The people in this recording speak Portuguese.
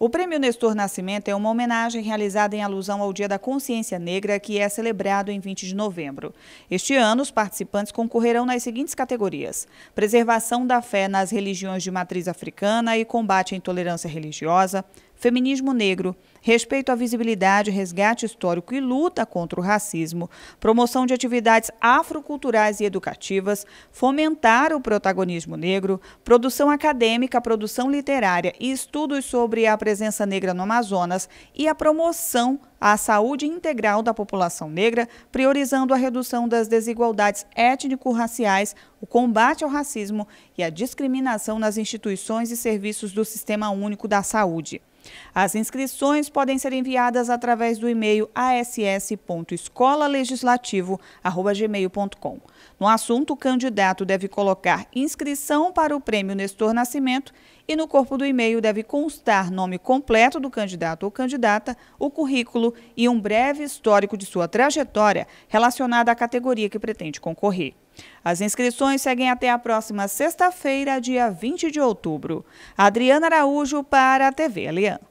O Prêmio Nestor Nascimento é uma homenagem realizada em alusão ao Dia da Consciência Negra, que é celebrado em 20 de novembro. Este ano, os participantes concorrerão nas seguintes categorias: preservação da fé nas religiões de matriz africana e combate à intolerância religiosa, Feminismo negro, respeito à visibilidade, resgate histórico e luta contra o racismo, promoção de atividades afroculturais e educativas, fomentar o protagonismo negro, produção acadêmica, produção literária e estudos sobre a presença negra no Amazonas e a promoção à saúde integral da população negra, priorizando a redução das desigualdades étnico-raciais, o combate ao racismo e a discriminação nas instituições e serviços do Sistema Único da Saúde. As inscrições podem ser enviadas através do e-mail ass.escolalegislativo.gmail.com. No assunto, o candidato deve colocar inscrição para o Prêmio Nestor Nascimento e no corpo do e-mail deve constar nome completo do candidato ou candidata, o currículo e um breve histórico de sua trajetória relacionada à categoria que pretende concorrer. As inscrições seguem até a próxima sexta-feira, dia 20 de outubro. Adriana Araújo para a TV Aliança.